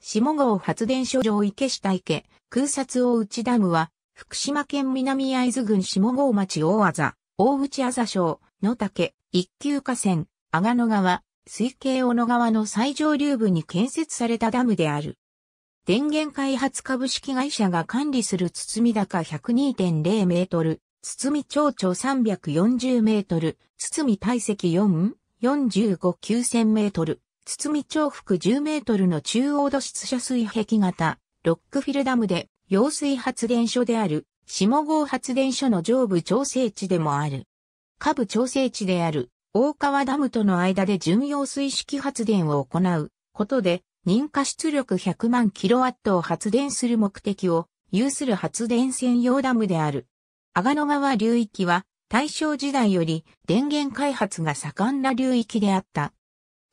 下郷発電所上池下池、空撮大内ダムは、福島県南会津郡下郷町大和大内あざ省、野竹、一級河川、阿賀野川、水系小野川の最上流部に建設されたダムである。電源開発株式会社が管理する堤高102.0メートル、堤長長340メートル、堤体積4、45、9000メートル。堤重複10メートルの中央土質射水壁型、ロックフィルダムで、揚水発電所である、下郷発電所の上部調整地でもある。下部調整地である、大川ダムとの間で巡揚水式発電を行うことで、認可出力100万キロワットを発電する目的を有する発電専用ダムである。阿賀野川流域は大正時代より電源開発が盛んな流域であった。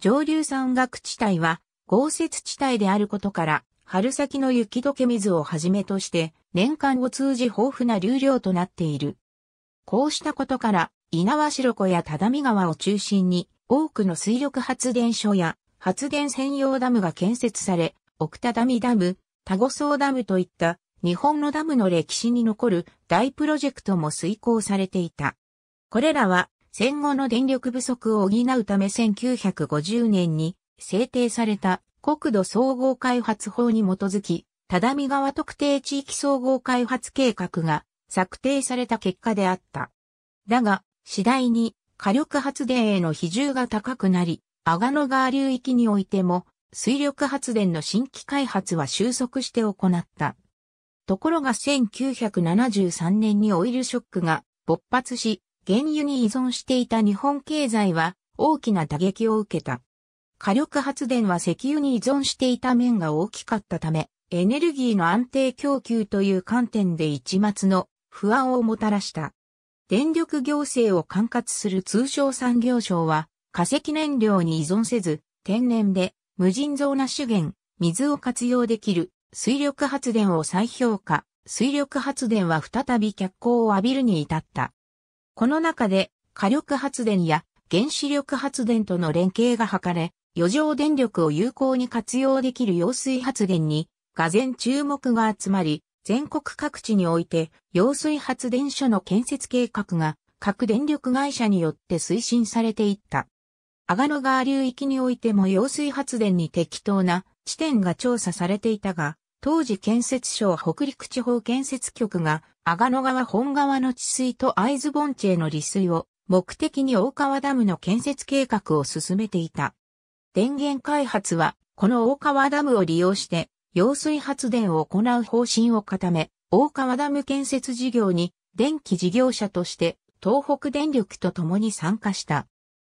上流山岳地帯は豪雪地帯であることから、春先の雪解け水をはじめとして、年間を通じ豊富な流量となっている。こうしたことから、猪苗代湖や只見川を中心に、多くの水力発電所や発電専用ダムが建設され、奥只見ダム、多子草ダムといった日本のダムの歴史に残る大プロジェクトも遂行されていた。これらは戦後の電力不足を補うため1950年に制定された国土総合開発法に基づき、只見川特定地域総合開発計画が策定された結果であった。だが、次第に火力発電への比重が高くなり、阿賀野川流域においても、水力発電の新規開発は収束して行った。ところが1973年にオイルショックが勃発し、原油に依存していた日本経済は大きな打撃を受けた。火力発電は石油に依存していた面が大きかったため、エネルギーの安定供給という観点で一末の不安をもたらした。電力行政を管轄する通商産業省は、化石燃料に依存せず、天然で無尽蔵な資源、水を活用できる水力発電を再評価、水力発電は再び脚光を浴びるに至った。この中で火力発電や原子力発電との連携が図れ、余剰電力を有効に活用できる揚水発電に、がぜ注目が集まり、全国各地において、揚水発電所の建設計画が、各電力会社によって推進されていった。阿賀野川流域においても揚水発電に適当な地点が調査されていたが、当時建設省北陸地方建設局が、阿賀野川本川の治水と会津盆地への利水を目的に大川ダムの建設計画を進めていた。電源開発は、この大川ダムを利用して、揚水発電を行う方針を固め、大川ダム建設事業に電気事業者として東北電力と共に参加した。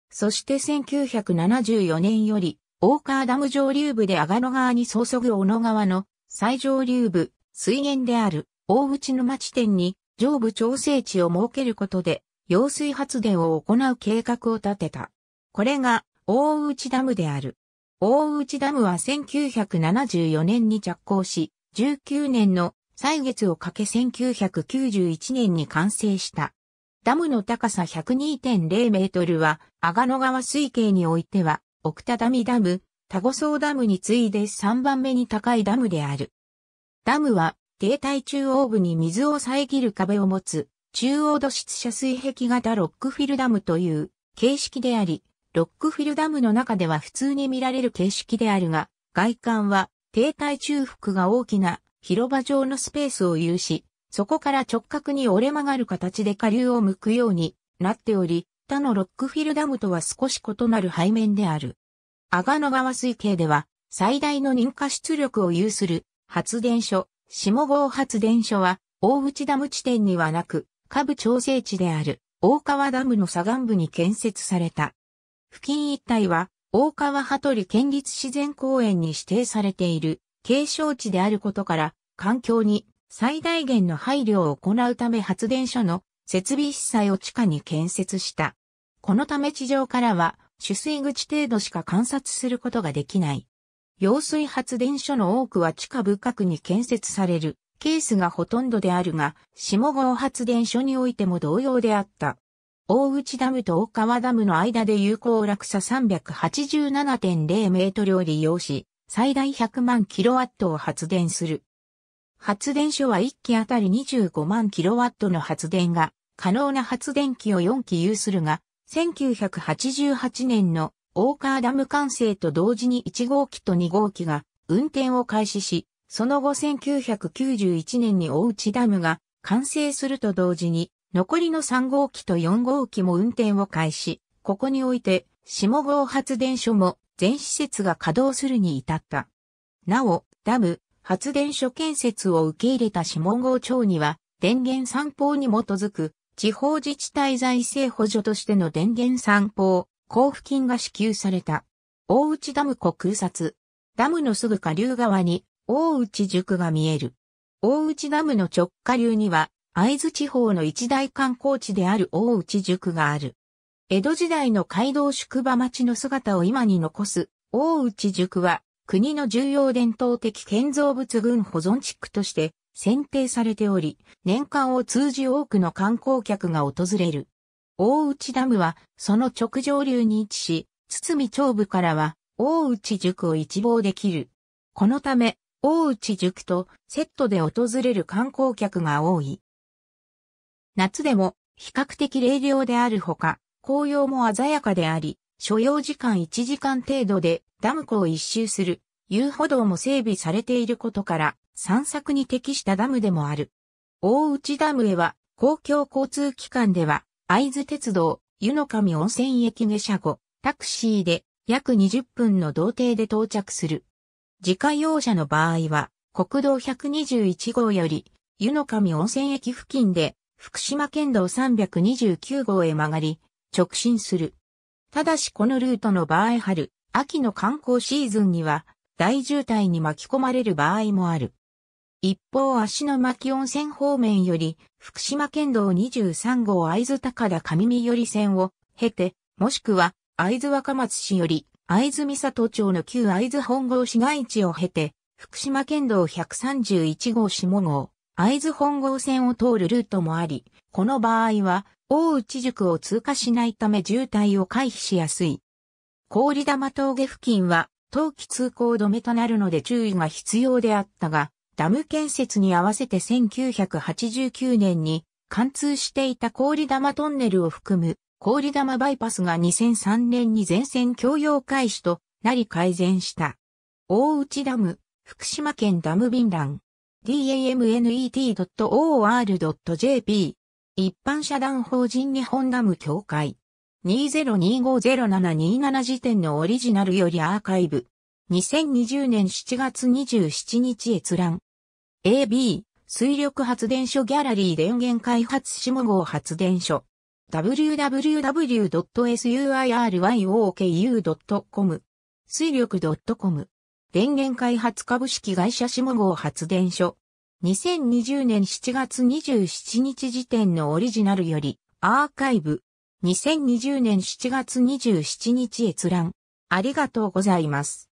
そして1974年より、大川ダム上流部で阿賀野川に注ぐ小野川の最上流部、水源である大内の町店に上部調整地を設けることで、揚水発電を行う計画を立てた。これが大内ダムである。大内ダムは1974年に着工し、19年の歳月をかけ1991年に完成した。ダムの高さ102.0メートルは、阿賀野川水系においては、奥田ダミダム、タゴソーダムに次いで3番目に高いダムである。ダムは、停滞中央部に水を遮る壁を持つ、中央土質遮水壁型ロックフィルダムという形式であり、ロックフィルダムの中では普通に見られる形式であるが、外観は停滞中腹が大きな広場状のスペースを有し、そこから直角に折れ曲がる形で下流を向くようになっており、他のロックフィルダムとは少し異なる背面である。阿賀野川水系では、最大の認可出力を有する発電所、下郷発電所は、大内ダム地点にはなく、下部調整地である大川ダムの左岸部に建設された。付近一帯は、大川羽鳥県立自然公園に指定されている景勝地であることから、環境に最大限の配慮を行うため発電所の設備資材を地下に建設した。このため地上からは取水口程度しか観察することができない。揚水発電所の多くは地下深くに建設されるケースがほとんどであるが、下郷発電所においても同様であった。大内ダムと大川ダムの間で有効落差387.0メートルを利用し、最大100万キロワットを発電する。発電所は1機あたり25万キロワットの発電が、可能な発電機を4機有するが、1988年の大川ダム完成と同時に1号機と2号機が運転を開始し、その後1991年に大内ダムが完成すると同時に、残りの3号機と4号機も運転を開始、ここにおいて、下郷発電所も全施設が稼働するに至った。なお、ダム、発電所建設を受け入れた下郷町には、電源散歩に基づく地方自治体財政補助としての電源散歩、交付金が支給された。大内ダム湖空撮。ダムのすぐ下流側に大内塾が見える。大内ダムの直下流には、会津地方の一大観光地である大内塾がある。江戸時代の街道宿場町の姿を今に残す大内塾は、国の重要伝統的建造物群保存地区として選定されており、年間を通じ多くの観光客が訪れる。大内ダムは、その直上流に位置し、堤町部からは、大内塾を一望できる。このため、大内塾とセットで訪れる観光客が多い。夏でも比較的冷涼であるほか、紅葉も鮮やかであり、所要時間1時間程度でダム湖を一周する遊歩道も整備されていることから、散策に適したダムでもある。大内ダムへは、公共交通機関では、会津鉄道、湯の上温泉駅下車後、タクシーで約20分の道程で到着する。自家用車の場合は、国道121号より、湯の上温泉駅付近で、福島県道329号へ曲がり、直進する。ただしこのルートの場合春、秋の観光シーズンには、大渋滞に巻き込まれる場合もある。一方足の巻温泉方面より、福島県道23号会津高田上見寄線を経て、もしくは会津若松市より、会津三里町の旧会津本郷市街地を経て、福島県道131号下号、会津本郷線を通るルートもあり、この場合は、大内塾を通過しないため渋滞を回避しやすい。氷玉峠付近は、冬季通行止めとなるので注意が必要であったが、ダム建設に合わせて1989年に貫通していた氷玉トンネルを含む氷玉バイパスが2003年に全線共用開始となり改善した。大内ダム、福島県ダム便欄。damnet.or.jp 一般社団法人日本ダム協会20250727時点のオリジナルよりアーカイブ2020年7月27日閲覧 AB、水力発電所ギャラリー電源開発下号発電所。www.suiryoku.com 水力 .com 電源開発株式会社下号発電所2020年7月27日時点のオリジナルよりアーカイブ2020年7月27日閲覧ありがとうございます。